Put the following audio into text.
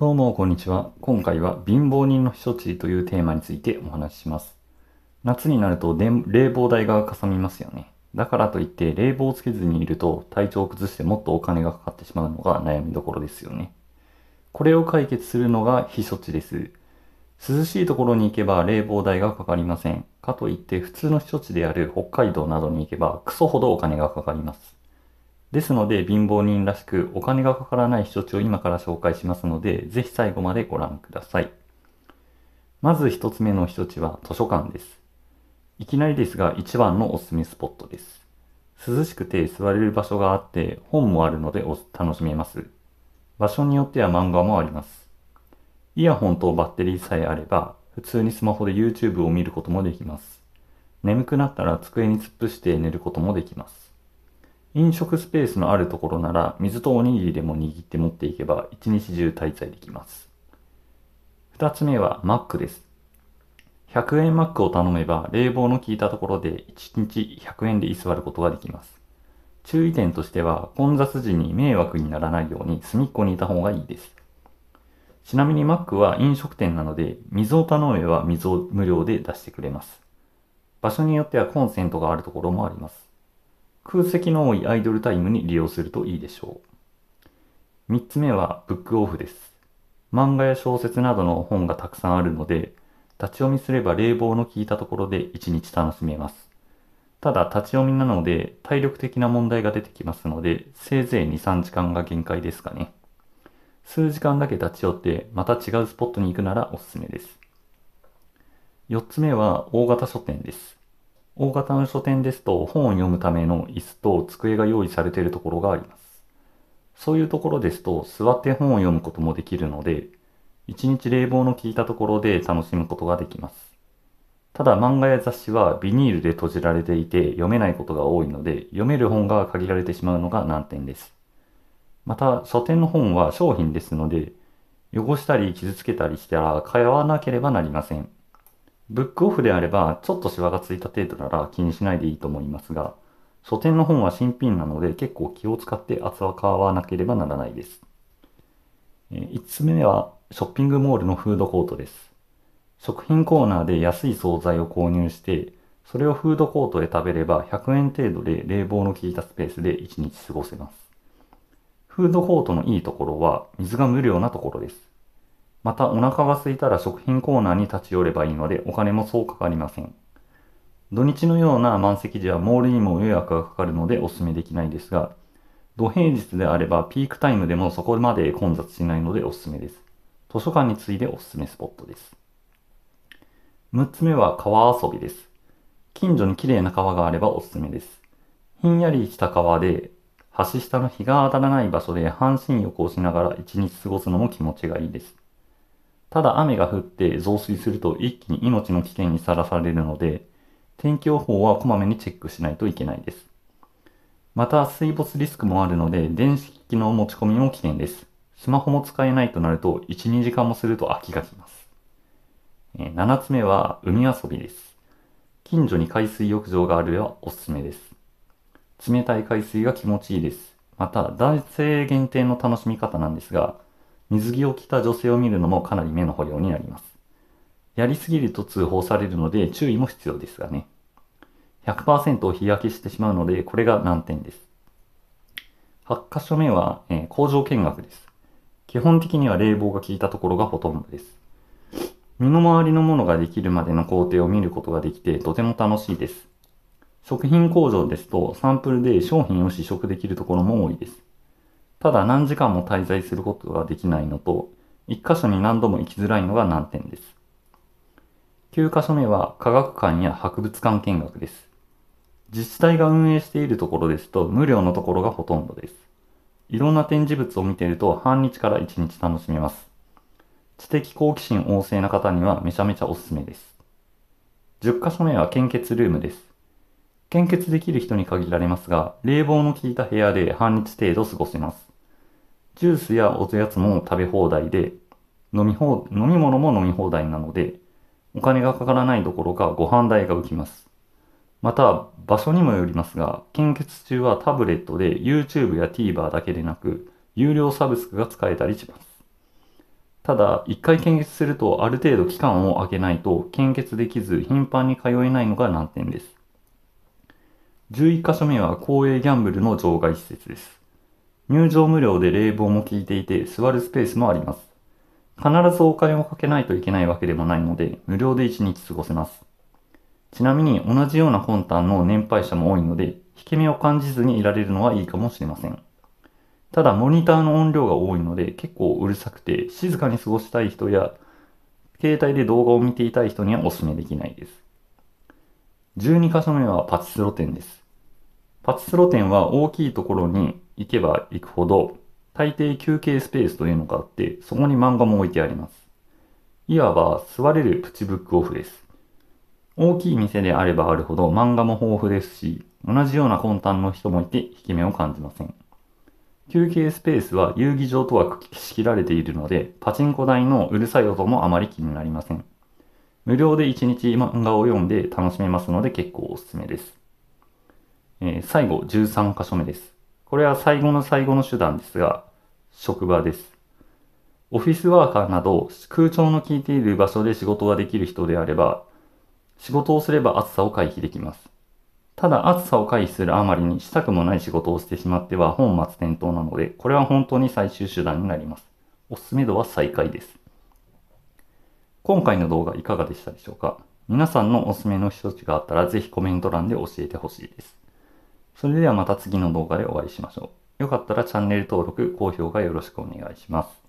どうも、こんにちは。今回は貧乏人の避暑地というテーマについてお話しします。夏になると冷房代がかさみますよね。だからといって冷房をつけずにいると体調を崩してもっとお金がかかってしまうのが悩みどころですよね。これを解決するのが避暑地です。涼しいところに行けば冷房代がかかりません。かといって普通の避暑地である北海道などに行けばクソほどお金がかかります。ですので、貧乏人らしくお金がかからない避暑地を今から紹介しますので、ぜひ最後までご覧ください。まず一つ目の避暑地は図書館です。いきなりですが一番のおすすめスポットです。涼しくて座れる場所があって本もあるので楽しめます。場所によっては漫画もあります。イヤホンとバッテリーさえあれば普通にスマホで YouTube を見ることもできます。眠くなったら机に突っ伏して寝ることもできます。飲食スペースのあるところなら、水とおにぎりでも握って持っていけば、一日中滞在できます。二つ目は、マックです。100円マックを頼めば、冷房の効いたところで一日100円で居座ることができます。注意点としては、混雑時に迷惑にならないように隅っこにいた方がいいです。ちなみにマックは飲食店なので、水を頼めば水を無料で出してくれます。場所によってはコンセントがあるところもあります。空席の多いアイドルタイムに利用するといいでしょう。三つ目はブックオフです。漫画や小説などの本がたくさんあるので、立ち読みすれば冷房の効いたところで一日楽しめます。ただ立ち読みなので体力的な問題が出てきますので、せいぜい2、3時間が限界ですかね。数時間だけ立ち寄ってまた違うスポットに行くならおすすめです。四つ目は大型書店です。大型の書店ですと本を読むための椅子と机が用意されているところがあります。そういうところですと座って本を読むこともできるので、一日冷房の効いたところで楽しむことができます。ただ漫画や雑誌はビニールで閉じられていて読めないことが多いので、読める本が限られてしまうのが難点です。また書店の本は商品ですので、汚したり傷つけたりしたら通わなければなりません。ブックオフであれば、ちょっとシワがついた程度なら気にしないでいいと思いますが、書店の本は新品なので結構気を使って厚は買わなければならないです。5つ目は、ショッピングモールのフードコートです。食品コーナーで安い惣菜を購入して、それをフードコートで食べれば100円程度で冷房の効いたスペースで1日過ごせます。フードコートのいいところは水が無料なところです。またお腹が空いたら食品コーナーに立ち寄ればいいのでお金もそうかかりません。土日のような満席時はモールにも予約がかかるのでお勧めできないですが、土平日であればピークタイムでもそこまで混雑しないのでおすすめです。図書館に次いでおすすめスポットです。6つ目は川遊びです。近所に綺麗な川があればおすすめです。ひんやりした川で橋下の日が当たらない場所で半身浴をしながら一日過ごすのも気持ちがいいです。ただ雨が降って増水すると一気に命の危険にさらされるので、天気予報はこまめにチェックしないといけないです。また水没リスクもあるので、電子機器の持ち込みも危険です。スマホも使えないとなると、1、2時間もすると飽きがきます。7つ目は、海遊びです。近所に海水浴場があるよおすすめです。冷たい海水が気持ちいいです。また、男性限定の楽しみ方なんですが、水着を着た女性を見るのもかなり目の保養になります。やりすぎると通報されるので注意も必要ですがね。100%日焼けしてしまうので、これが難点です。8箇所目は、えー、工場見学です。基本的には冷房が効いたところがほとんどです。身の回りのものができるまでの工程を見ることができてとても楽しいです。食品工場ですとサンプルで商品を試食できるところも多いです。ただ何時間も滞在することができないのと、一箇所に何度も行きづらいのが難点です。9箇所目は科学館や博物館見学です。自治体が運営しているところですと無料のところがほとんどです。いろんな展示物を見ていると半日から1日楽しめます。知的好奇心旺盛な方にはめちゃめちゃおすすめです。10箇所目は献血ルームです。献血できる人に限られますが、冷房の効いた部屋で半日程度過ごせます。ジュースやおやつも食べ放題で、飲み放飲み物も飲み放題なので、お金がかからないどころかご飯代が浮きます。また、場所にもよりますが、献血中はタブレットで YouTube や TVer だけでなく、有料サブスクが使えたりします。ただ、一回献血するとある程度期間を空けないと献血できず頻繁に通えないのが難点です。11箇所目は公営ギャンブルの場外施設です。入場無料で冷房も効いていて座るスペースもあります。必ずお金をかけないといけないわけでもないので、無料で1日過ごせます。ちなみに同じような本胆の年配者も多いので、引け目を感じずにいられるのはいいかもしれません。ただ、モニターの音量が多いので、結構うるさくて、静かに過ごしたい人や、携帯で動画を見ていたい人にはお勧めできないです。12箇所目はパチスロ店です。パチスロ店は大きいところに行けば行くほど、大抵休憩スペースというのがあって、そこに漫画も置いてあります。いわば座れるプチブックオフです。大きい店であればあるほど漫画も豊富ですし、同じような魂胆の人もいて引き目を感じません。休憩スペースは遊技場とは仕切られているので、パチンコ台のうるさい音もあまり気になりません。無料で1日漫画を読んで楽しめますので結構おすすめです。えー、最後、13箇所目です。これは最後の最後の手段ですが、職場です。オフィスワーカーなど空調の効いている場所で仕事ができる人であれば、仕事をすれば暑さを回避できます。ただ暑さを回避するあまりにしたくもない仕事をしてしまっては本末転倒なので、これは本当に最終手段になります。おすすめ度は最下位です。今回の動画いかがでしたでしょうか皆さんのおすすめの避つがあったらぜひコメント欄で教えてほしいです。それではまた次の動画でお会いしましょう。よかったらチャンネル登録、高評価よろしくお願いします。